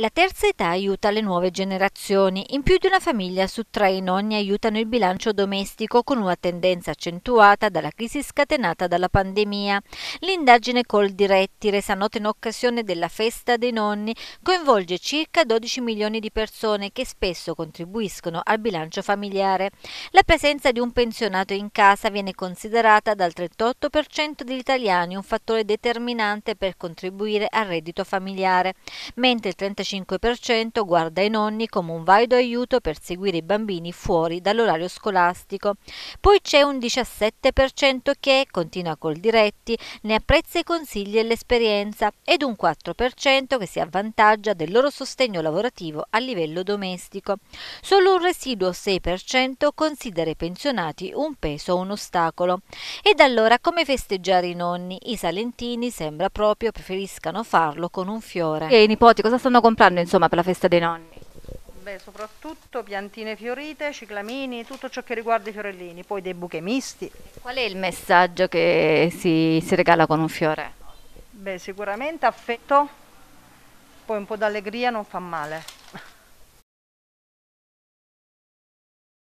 La terza età aiuta le nuove generazioni. In più di una famiglia su tre i nonni aiutano il bilancio domestico con una tendenza accentuata dalla crisi scatenata dalla pandemia. L'indagine Col Diretti, resa nota in occasione della festa dei nonni, coinvolge circa 12 milioni di persone che spesso contribuiscono al bilancio familiare. La presenza di un pensionato in casa viene considerata dal 38% degli italiani un fattore determinante per contribuire al reddito familiare, mentre il 35% 75% guarda i nonni come un valido aiuto per seguire i bambini fuori dall'orario scolastico. Poi c'è un 17% che, continua col diretti, ne apprezza i consigli e l'esperienza ed un 4% che si avvantaggia del loro sostegno lavorativo a livello domestico. Solo un residuo 6% considera i pensionati un peso o un ostacolo. Ed allora come festeggiare i nonni? I salentini sembra proprio preferiscano farlo con un fiore. E i nipoti cosa stanno con comprando insomma per la festa dei nonni? Beh, soprattutto piantine fiorite, ciclamini, tutto ciò che riguarda i fiorellini, poi dei buche misti. Qual è il messaggio che si, si regala con un fiore? Beh, sicuramente affetto, poi un po' d'allegria non fa male.